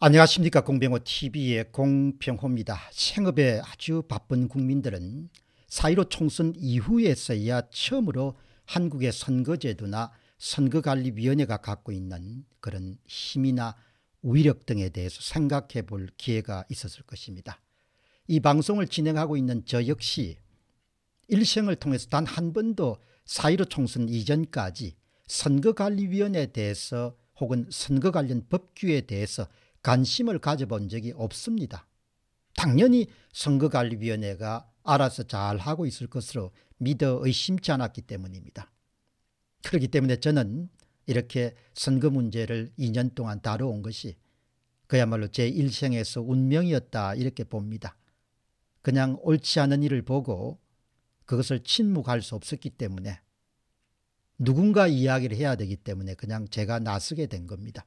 안녕하십니까 공병호 TV의 공병호입니다. 생업에 아주 바쁜 국민들은 4.15 총선 이후에서야 처음으로 한국의 선거제도나 선거관리위원회가 갖고 있는 그런 힘이나 위력 등에 대해서 생각해 볼 기회가 있었을 것입니다. 이 방송을 진행하고 있는 저 역시 일생을 통해서 단 한 번도 4.15 총선 이전까지 선거관리위원회에 대해서 혹은 선거 관련 법규에 대해서 관심을 가져본 적이 없습니다. 당연히 선거관리위원회가 알아서 잘 하고 있을 것으로 믿어 의심치 않았기 때문입니다. 그렇기 때문에 저는 이렇게 선거 문제를 2년 동안 다뤄온 것이 그야말로 제 일생에서 운명이었다 이렇게 봅니다. 그냥 옳지 않은 일을 보고 그것을 침묵할 수 없었기 때문에 누군가 이야기를 해야 되기 때문에 그냥 제가 나서게 된 겁니다.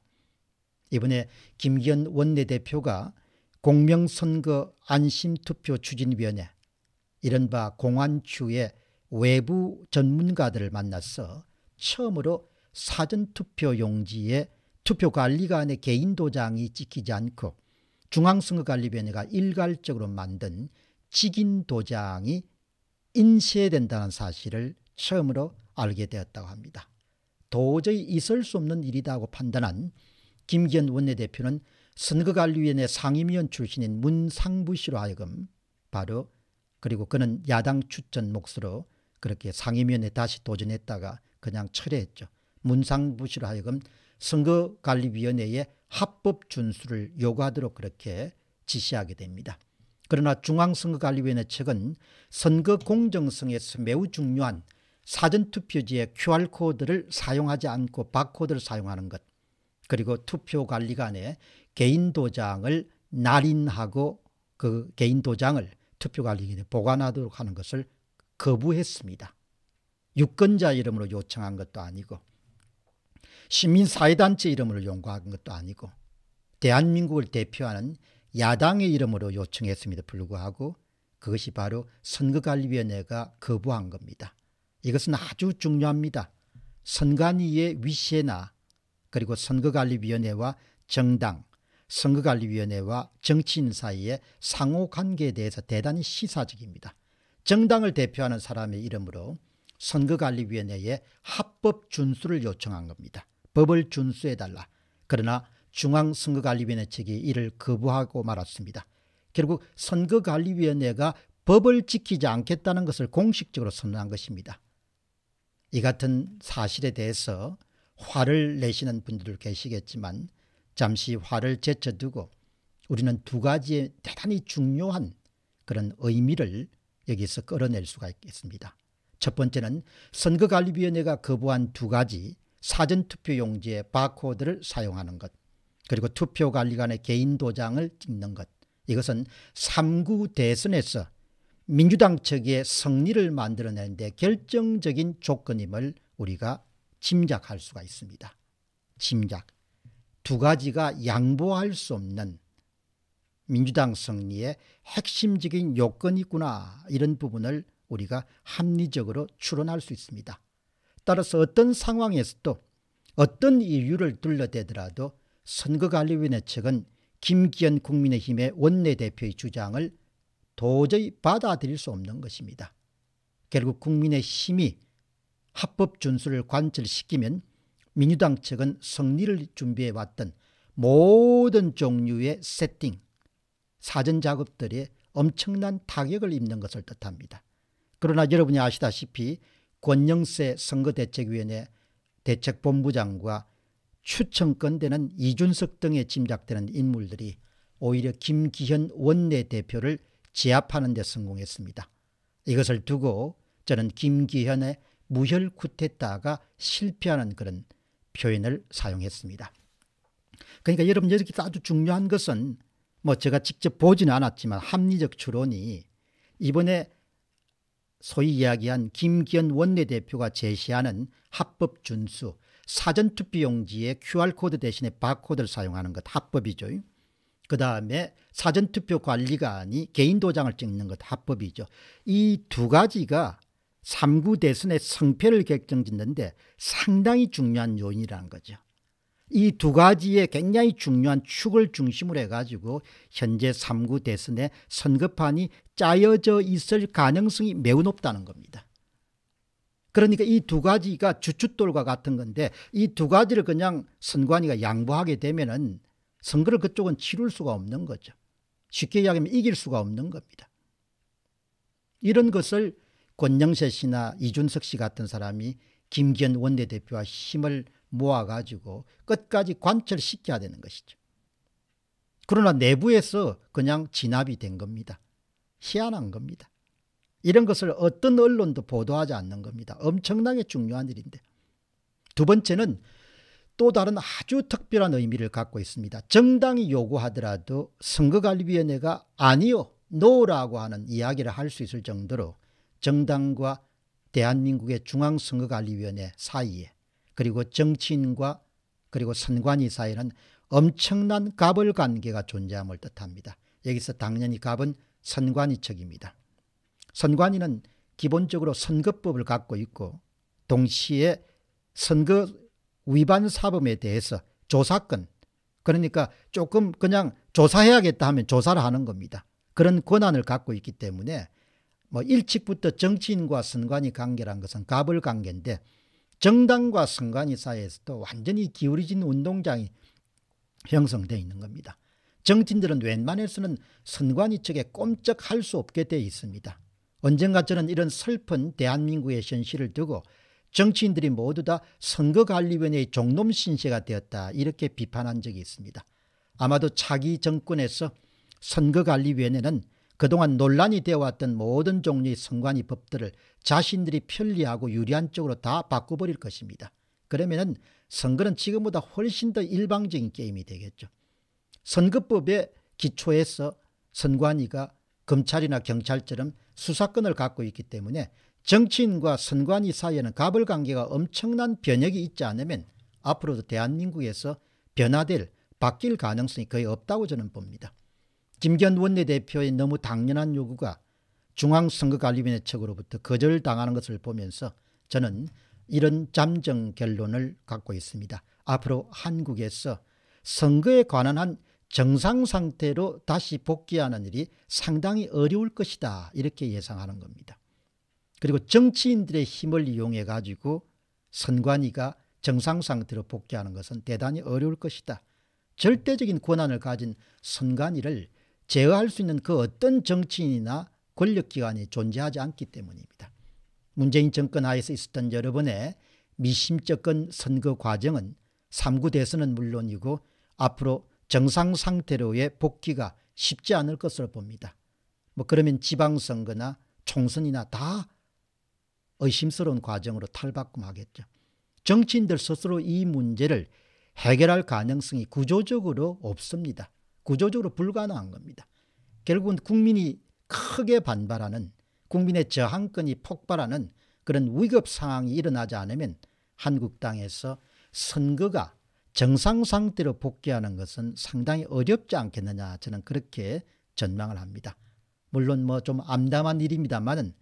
이번에 김기현 원내대표가 공명선거 안심투표 추진위원회 이른바 공안추의 외부 전문가들을 만나서 처음으로 사전투표 용지에 투표관리관의 개인 도장이 찍히지 않고 중앙선거관리위원회가 일괄적으로 만든 직인 도장이 인쇄된다는 사실을 처음으로 알게 되었다고 합니다. 도저히 있을 수 없는 일이라고 판단한 김기현 원내대표는 선거관리위원회 상임위원 출신인 문상부 씨로 하여금 바로 그리고 그는 야당 추천 몫으로 그렇게 상임위원회 다시 도전했다가 그냥 철회했죠. 문상부 씨로 하여금 선거관리위원회에 합법 준수를 요구하도록 그렇게 지시하게 됩니다. 그러나 중앙선거관리위원회 측은 선거 공정성에서 매우 중요한 사전투표지의 QR코드를 사용하지 않고 바코드를 사용하는 것 그리고 투표관리관의 개인 도장을 날인하고 그 개인 도장을 투표관리관에 보관하도록 하는 것을 거부했습니다. 유권자 이름으로 요청한 것도 아니고 시민사회단체 이름으로 요구한 것도 아니고 대한민국을 대표하는 야당의 이름으로 요청했음에도 불구하고 그것이 바로 선거관리위원회가 거부한 겁니다. 이것은 아주 중요합니다. 선관위의 위세나 그리고 선거관리위원회와 정당, 선거관리위원회와 정치인 사이의 상호 관계에 대해서 대단히 시사적입니다. 정당을 대표하는 사람의 이름으로 선거관리위원회에 합법 준수를 요청한 겁니다. 법을 준수해달라. 그러나 중앙선거관리위원회 측이 이를 거부하고 말았습니다. 결국 선거관리위원회가 법을 지키지 않겠다는 것을 공식적으로 선언한 것입니다. 이 같은 사실에 대해서 화를 내시는 분들도 계시겠지만 잠시 화를 제쳐두고 우리는 두 가지의 대단히 중요한 그런 의미를 여기서 끌어낼 수가 있겠습니다. 첫 번째는 선거관리위원회가 거부한 두 가지 사전투표용지의 바코드를 사용하는 것 그리고 투표관리관의 개인 도장을 찍는 것 이것은 3구 대선에서 민주당 측의 승리를 만들어내는 데 결정적인 조건임을 우리가 짐작할 수가 있습니다. 짐작. 두 가지가 양보할 수 없는 민주당 승리의 핵심적인 요건이구나 이런 부분을 우리가 합리적으로 추론할 수 있습니다. 따라서 어떤 상황에서도 어떤 이유를 둘러대더라도 선거관리위원회 측은 김기현 국민의힘의 원내대표의 주장을 도저히 받아들일 수 없는 것입니다. 결국 국민의힘이 합법 준수를 관철시키면 민주당 측은 승리를 준비해 왔던 모든 종류의 세팅, 사전 작업들이 엄청난 타격을 입는 것을 뜻합니다. 그러나 여러분이 아시다시피 권영세 선거대책위원회 대책본부장과 추천권되는 이준석 등에 짐작되는 인물들이 오히려 김기현 원내대표를 제압하는 데 성공했습니다. 이것을 두고 저는 김기현의 무혈 쿠데타가 실패하는 그런 표현을 사용했습니다. 그러니까 여러분 여기 아주 중요한 것은 뭐 제가 직접 보지는 않았지만 합리적 추론이 이번에 소위 이야기한 김기현 원내대표가 제시하는 합법 준수 사전투표용지에 QR코드 대신에 바코드를 사용하는 것 합법이죠. 그 다음에 사전투표 관리관이 개인 도장을 찍는 것 합법이죠. 이 두 가지가 3구 대선의 성패를 결정짓는데 상당히 중요한 요인이라는 거죠. 이 두 가지의 굉장히 중요한 축을 중심으로 해가지고 현재 3구 대선의 선거판이 짜여져 있을 가능성이 매우 높다는 겁니다. 그러니까 이 두 가지가 주춧돌과 같은 건데 이 두 가지를 그냥 선관위가 양보하게 되면은 선거를 그쪽은 치룰 수가 없는 거죠. 쉽게 이야기하면 이길 수가 없는 겁니다. 이런 것을 권영세 씨나 이준석 씨 같은 사람이 김기현 원내대표와 힘을 모아가지고 끝까지 관철시켜야 되는 것이죠. 그러나 내부에서 그냥 진압이 된 겁니다. 희한한 겁니다. 이런 것을 어떤 언론도 보도하지 않는 겁니다. 엄청나게 중요한 일인데. 두 번째는 또 다른 아주 특별한 의미를 갖고 있습니다. 정당이 요구하더라도 선거관리위원회가 아니요, 노라고 하는 이야기를 할 수 있을 정도로 정당과 대한민국의 중앙선거관리위원회 사이에 그리고 정치인과 그리고 선관위 사이에는 엄청난 갑을 관계가 존재함을 뜻합니다. 여기서 당연히 갑은 선관위 측입니다. 선관위는 기본적으로 선거법을 갖고 있고 동시에 선거 위반 사범에 대해서 조사권 그러니까 조금 그냥 조사해야겠다 하면 조사를 하는 겁니다. 그런 권한을 갖고 있기 때문에 뭐 일찍부터 정치인과 선관이 관계란 것은 갑을 관계인데 정당과 선관위 사이에서도 완전히 기울어진 운동장이 형성되어 있는 겁니다. 정치인들은 웬만해서는 선관위 측에 꼼짝할 수 없게 되어 있습니다. 언젠가 저는 이런 슬픈 대한민국의 현실을 두고 정치인들이 모두 다 선거관리위원회의 종놈 신세가 되었다 이렇게 비판한 적이 있습니다. 아마도 차기 정권에서 선거관리위원회는 그동안 논란이 되어왔던 모든 종류의 선관위 법들을 자신들이 편리하고 유리한 쪽으로 다 바꿔버릴 것입니다. 그러면 선거는 지금보다 훨씬 더 일방적인 게임이 되겠죠. 선거법의 기초에서 선관위가 검찰이나 경찰처럼 수사권을 갖고 있기 때문에 정치인과 선관위 사이에는 가불관계가 엄청난 변혁이 있지 않으면 앞으로도 대한민국에서 변화될 바뀔 가능성이 거의 없다고 저는 봅니다. 김기현 원내대표의 너무 당연한 요구가 중앙선거관리위원회 측으로부터 거절당하는 것을 보면서 저는 이런 잠정 결론을 갖고 있습니다. 앞으로 한국에서 선거에 관한 한 정상 상태로 다시 복귀하는 일이 상당히 어려울 것이다 이렇게 예상하는 겁니다. 그리고 정치인들의 힘을 이용해 가지고 선관위가 정상 상태로 복귀하는 것은 대단히 어려울 것이다. 절대적인 권한을 가진 선관위를 제어할 수 있는 그 어떤 정치인이나 권력기관이 존재하지 않기 때문입니다. 문재인 정권 하에서 있었던 여러 번의 미심쩍은 선거 과정은 3구 대선은 물론이고 앞으로 정상 상태로의 복귀가 쉽지 않을 것으로 봅니다. 뭐 그러면 지방선거나 총선이나 다 의심스러운 과정으로 탈바꿈하겠죠. 정치인들 스스로 이 문제를 해결할 가능성이 구조적으로 없습니다. 구조적으로 불가능한 겁니다. 결국은 국민이 크게 반발하는 국민의 저항권이 폭발하는 그런 위급 상황이 일어나지 않으면 한국당에서 선거가 정상 상태로 복귀하는 것은 상당히 어렵지 않겠느냐 저는 그렇게 전망을 합니다. 물론 뭐 좀 암담한 일입니다만은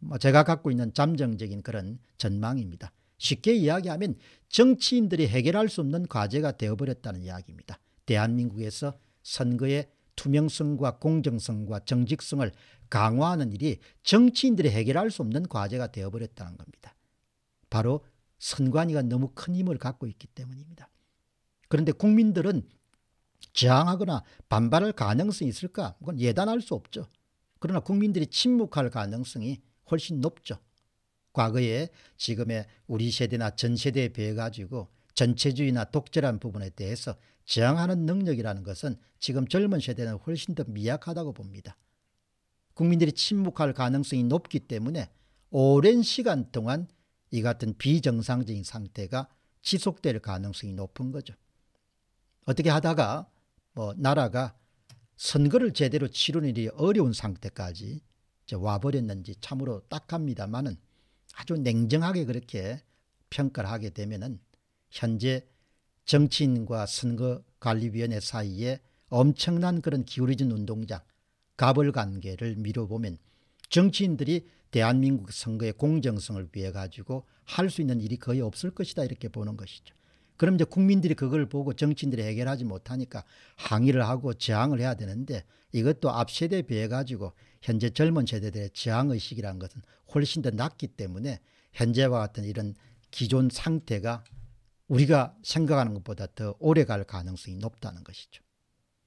뭐 제가 갖고 있는 잠정적인 그런 전망입니다. 쉽게 이야기하면 정치인들이 해결할 수 없는 과제가 되어버렸다는 이야기입니다. 대한민국에서 선거의 투명성과 공정성과 정직성을 강화하는 일이 정치인들이 해결할 수 없는 과제가 되어버렸다는 겁니다. 바로 선관위가 너무 큰 힘을 갖고 있기 때문입니다. 그런데 국민들은 저항하거나 반발할 가능성이 있을까? 그건 예단할 수 없죠. 그러나 국민들이 침묵할 가능성이 훨씬 높죠. 과거에 지금의 우리 세대나 전 세대에 비해 가지고 전체주의나 독재란 부분에 대해서 저항하는 능력이라는 것은 지금 젊은 세대는 훨씬 더 미약하다고 봅니다. 국민들이 침묵할 가능성이 높기 때문에 오랜 시간 동안 이 같은 비정상적인 상태가 지속될 가능성이 높은 거죠. 어떻게 하다가 뭐 나라가 선거를 제대로 치르는 일이 어려운 상태까지 와버렸는지 참으로 딱합니다만은 아주 냉정하게 그렇게 평가를 하게 되면은 현재 정치인과 선거관리위원회 사이에 엄청난 그런 기울어진 운동장 갑을 관계를 미뤄보면 정치인들이 대한민국 선거의 공정성을 위해 가지고 할 수 있는 일이 거의 없을 것이다 이렇게 보는 것이죠. 그럼 이제 국민들이 그걸 보고 정치인들이 해결하지 못하니까 항의를 하고 저항을 해야 되는데 이것도 앞 세대에 비해 가지고 현재 젊은 세대들의 저항 의식이라는 것은 훨씬 더 낮기 때문에 현재와 같은 이런 기존 상태가 우리가 생각하는 것보다 더 오래 갈 가능성이 높다는 것이죠.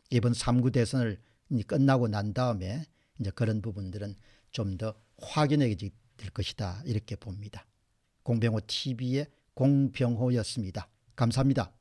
이번 3구 대선을 끝나고 난 다음에 이제 그런 부분들은 좀 더 확연하게 될 것이다. 이렇게 봅니다. 공병호 TV의 공병호였습니다. 감사합니다.